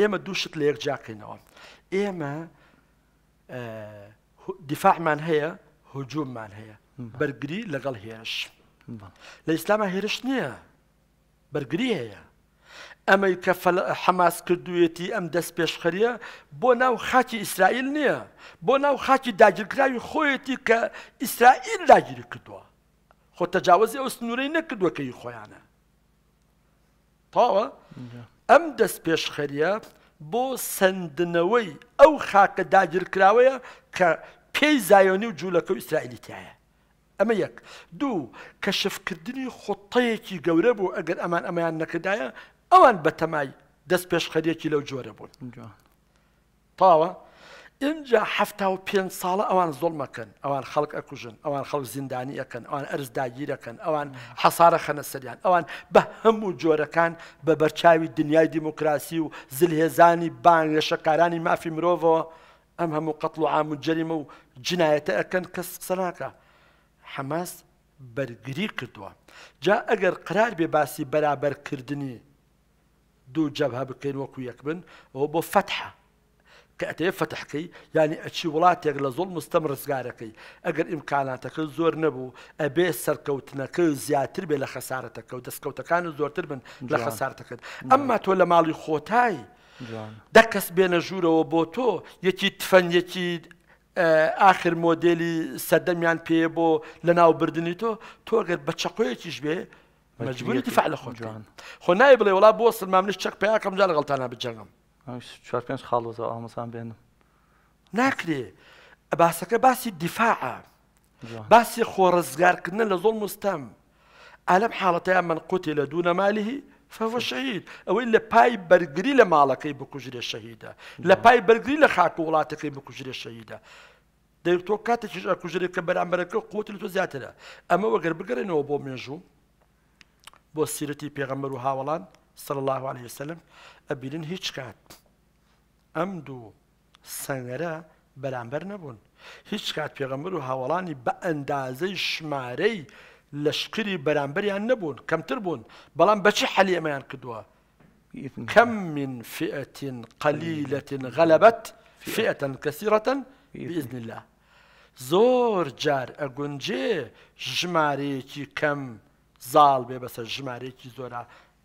ئێمە دووشت لە یەکجاکەینەوە ئێمە دیفاعمان هەیە هجووممان هەیە بەرگری لەگەڵ هێرش لە ئیسلامە هێرش نییە بەرگری هەیە ئەمەی کە حەماس کردوێتی ئەم دەست پێشخەریە بۆ ناو خاکی ئیسرائیل نییە بۆ ناو خاکی داگیرکراوی خۆیەتی کە ئیسرائیل داگیری کردووە خۆ تەجاوزی ئەو سنوورەی نەکردووەکەی خۆیانە تاوە ئەم دەست پێشخەریە بۆ سندنەوەی ئەو خاکە داگیرکراوەیە کە پێی زایۆنی و جوولەکە و ئیسرائیلیتیایە ئەمە یەک دوو کە شفکردنی خۆتەیەکی گەورە بوو ئەگەر ئەمان ئەمەیان نەکردایە ئەوان بەتەمای دەست پێشخەریەکی لەو جۆرە بوون تاوە؟ اینجا هەفتا و پێ ساڵە ئەوان زۆڵمەکەن ئەوان خەڵک ئەکوژن ئەوان خەڵ زیندانیەکەن ئەوان ئەرز داگیرەکەن ئەوان حەسارە خەنە سەریان ئەوان بە هەموو جۆرەکان بە بەرچاوی دنیای دیموکراسی و زلهێزانی بان لەشەکارانی مافی مرۆڤەوە ئەم هەموو قەتڵ و عام و جەریمە و جنایەتە ئەەکەن کەس قسەناکە حەماس بەرگری کردووە جا ئەگەر قرار بێ باسی بەرابەرکردنی دوو جەبها بکەین وەکو یەک بن ئەوە بۆ فەتحە کە ئەتەیە فتحکەی ینی ئەچی وڵاتێک لە زۆڵ مستەم ڕزگارەکەی ئەگەر ئیمکاناتەکە زۆر نەبوو ئەبێ سەرکەوتنەکە زیاتر بێ لە خەسارەتەکە و دەستکەوتەکان زۆرتر بن لە خەسارتەکەت ئەمما تۆ لە ماڵی خۆتایی دەکەس بێنە ژوورەوە بۆ تۆ یەکی تفەنەکی ئاخر مۆدلی سەردەمیان پێ بۆ لە ناوبردننی تۆ تۆگەت بە چقۆیەکیش بێ مجبوری دفاع لە خۆجوان خۆ نای بڵێ وڵا بۆ سلمامنش چەک پیاکەم جا لە غڵتانە بجەنگم 4 خاڵەوە ئامەسان بێنم ناکرێ باسەکە باسی دیفاعە باسی خۆڕزگارکردن لە زۆڵ مستەم ئالەم حاڵەتیان من قوتی لە دوونە مالیهی فەوە شەهید ئەوەی لە پای بەرگری لە ماڵەکەی بکوژرێ شەهیدە لە پای بەرگری لە خاک و وڵاتەکەی بکوژرێ شەهیدە دەیتۆ کاتێکیش ئەکوژرێ کە بەرامبەرەکە قوتی تۆ زیاترە ئەمە وەگەر بگەڕێنەوە بۆ مێژوو بۆ سیرەتی پێغەمبەر و هاوڵان صلى الله عليه وسلم أبين هيتش كات أمدو سنرا بلانبر نبون هيتش كات بيغمبرو هاولاني بأندازي شماري لشكري بلانبر عن نبون كم تربون بلان بشي حالي ما ينكدوها كم من فئة قليلة غلبت فئة كثيرة بإذن الله زور جار أقنجي جماريكي كم زال بس جماريكي زورا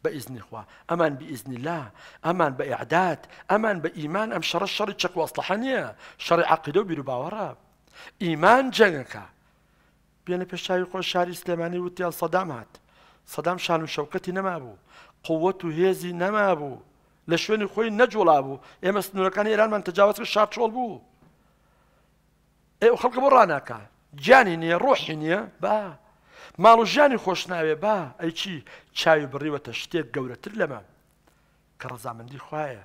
باذن الله امان باذن الله امان باعداد امان بايمان ام شر الشر تشكو واصلحانيه شر عقيده بيرو باورا ايمان جنكا بين بيشاي يقول شاري سليماني وتي صدام هات صدام شان شوكتي نما ابو قوته هيزي نما ابو لە شوێنی خۆی نەجوڵا بوو ئێمە إيه سنوورەکانی ئێرانمان تەجاوز کە شارچۆڵ بوو إيه ئێ خەڵکە بۆ ڕناکە گیانی نییە ڕۆحی نییە با ماڵ و ژیانی خۆشناوێ با ئەیچی چاوی بڕیوەتە شتێک گەورەتر لەمە کە ڕزامەندی خوایە.